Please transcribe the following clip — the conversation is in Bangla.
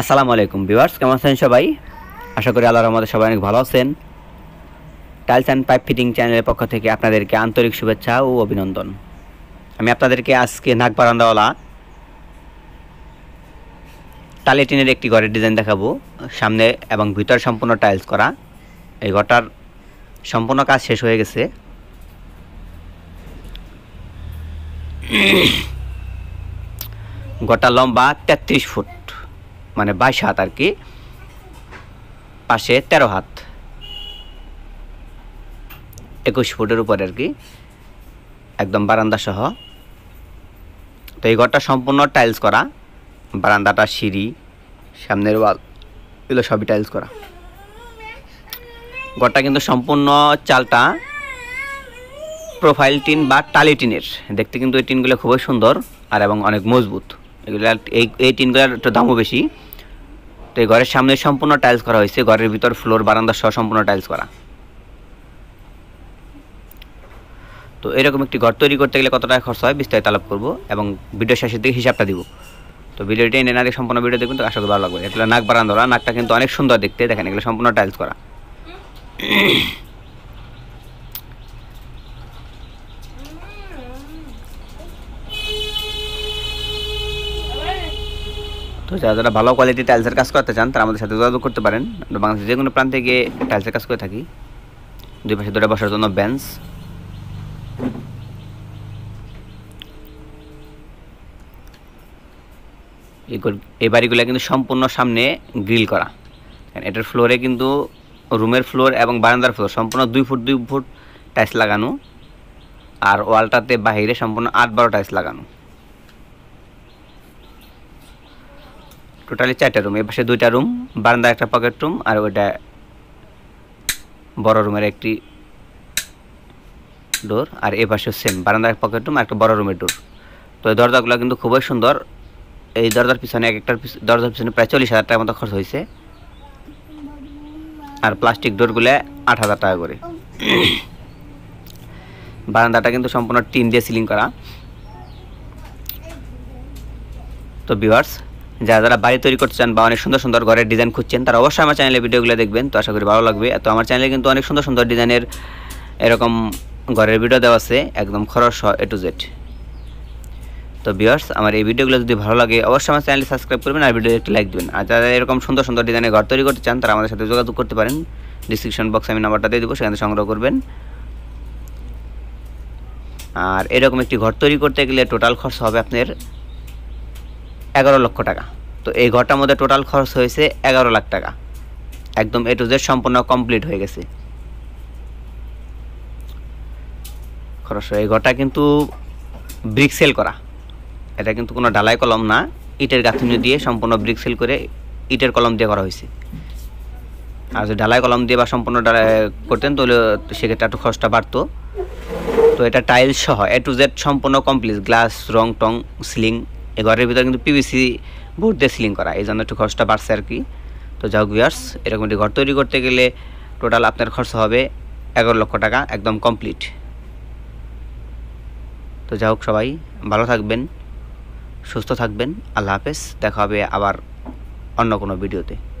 আসসালামু আলাইকুম ভিউয়ার্স কেমন আছেন সবাই আশা করি আল্লাহর আমাদের সবাই অনেক ভালো আছেন টাইলস অ্যান্ড পাইপ ফিটিং চ্যানেলের পক্ষ থেকে আপনাদেরকে আন্তরিক শুভেচ্ছা ও অভিনন্দন আমি আপনাদেরকে আজকে নাক বারান্দাওয়ালা টালে টিনের একটি ঘরের ডিজাইন দেখাবো সামনে এবং ভিতর সম্পূর্ণ টাইলস করা এই ঘরটার সম্পূর্ণ কাজ শেষ হয়ে গেছে ঘরটা লম্বা তেত্রিশ ফুট মানে বাইশ হাত আর কি পাশে তেরো হাত একুশ ফুটের উপরে আর কি একদম বারান্দা সহ তো এই ঘরটা সম্পূর্ণ টাইলস করা বারান্দাটা সিঁড়ি সামনের ওয়াল এগুলো সবই টাইলস করা ঘরটা কিন্তু সম্পূর্ণ চালটা প্রোফাইল টিন বা টালি টিনের দেখতে কিন্তু এই টিনগুলো খুবই সুন্দর আর এবং অনেক মজবুত এগুলো এই এই টিনগুলোর একটু দামও বেশি তো এই ঘরের সামনে সম্পূর্ণ টাইলস করা হয়েছে ঘরের ভিতর ফ্লোর বারান্দা সহ সম্পূর্ণ টাইলস করা তো এরকম একটি ঘর তৈরি করতে গেলে কত টাকা খরচ হয় বিস্তারিত আলাপ করবো এবং ভিডিও শেষের দিকে হিসাবটা দিব তো ভিডিওটি এনে না সম্পূর্ণ ভিডিও দেখুন তো আশা করি ভালো লাগবে এগুলো নাক বারান্দা নাকটা কিন্তু অনেক সুন্দর দেখতে দেখেন এগুলো সম্পূর্ণ টাইলস করা তো যারা যারা ভালো কোয়ালিটি টাইলসের কাজ করতে চান তারা আমাদের সাথে যোগাযোগ করতে পারেন আমরা বাংলাদেশের যে কোনো প্রান্তে গিয়ে টাইলসের কাজ করে থাকি দুই পাশে দুটা বসার জন্য বেঞ্চ এই বাড়িগুলো কিন্তু সম্পূর্ণ সামনে গ্রিল করা এটার ফ্লোরে কিন্তু রুমের ফ্লোর এবং বারান্দার ফ্লোর সম্পূর্ণ দুই ফুট দুই ফুট টাইলস লাগানো আর ওয়ালটাতে বাহিরে সম্পূর্ণ আট বারো টাইলস লাগানো টোটালি চারটা রুম এপাশে দুইটা রুম বারান্দা একটা পকেট রুম আর ওইটা বড় রুমের একটি ডোর আর পাশে সেম বারান্দার পকেট রুম আর একটা বড় রুমের ডোর তো এই দরজাগুলো কিন্তু খুবই সুন্দর এই দরজার পিছনে এক একটার দরজার পিছনে প্রায় চল্লিশ হাজার টাকার মতো খরচ হয়েছে আর প্লাস্টিক ডোরগুলো আট হাজার টাকা করে বারান্দাটা কিন্তু সম্পূর্ণ টিন দিয়ে সিলিং করা তো বিভার্স যারা যারা বাড়ি তৈরি করতে চান বা অনেক সুন্দর সুন্দর ঘরের ডিজাইন খুঁজছেন তারা অবশ্যই আমার চ্যানেলে ভিডিওগুলো দেখবেন তো আশা করি ভালো লাগবে তো আমার চ্যানেলে কিন্তু অনেক সুন্দর সুন্দর ডিজাইনের এরকম ঘরের ভিডিও দেওয়া আছে একদম খরচ এ টু জেড তো বিয়ার্স আমার এই ভিডিওগুলো যদি ভালো লাগে অবশ্যই আমার চ্যানেলে সাবস্ক্রাইব করবেন আর ভিডিও একটি লাইক দেবেন আর যারা এরকম সুন্দর সুন্দর ডিজাইনের ঘর তৈরি করতে চান তারা আমাদের সাথে যোগাযোগ করতে পারেন ডিসক্রিপশন বক্সে আমি নাম্বারটা দিয়ে দেবো সেখানে সংগ্রহ করবেন আর এরকম একটি ঘর তৈরি করতে গেলে টোটাল খরচ হবে আপনার এগারো লক্ষ টাকা তো এই ঘরটার মধ্যে টোটাল খরচ হয়েছে এগারো লাখ টাকা একদম এ টু জেড সম্পূর্ণ কমপ্লিট হয়ে গেছে খরচ এই ঘরটা কিন্তু ব্রিক সেল করা এটা কিন্তু কোনো ডালাই কলম না ইটের গাঁথুনি দিয়ে সম্পূর্ণ ব্রিক সেল করে ইটের কলম দিয়ে করা হয়েছে আর যদি ঢালাই কলম দিয়ে বা সম্পূর্ণ ডালাই করতেন তাহলে সেক্ষেত্রে একটু খরচটা বাড়তো তো এটা টাইলস সহ এ টু জেড সম্পূর্ণ কমপ্লিট গ্লাস রং টং সিলিং এই ঘরের ভিতরে কিন্তু পিভিসি বোর্ড দিয়ে সিলিং করা এই জন্য একটু খরচটা বাড়ছে আর কি তো যাও হোক এরকম একটি ঘর তৈরি করতে গেলে টোটাল আপনার খরচ হবে এগারো লক্ষ টাকা একদম কমপ্লিট তো যাই হোক সবাই ভালো থাকবেন সুস্থ থাকবেন আল্লাহ হাফেজ দেখা হবে আবার অন্য কোনো ভিডিওতে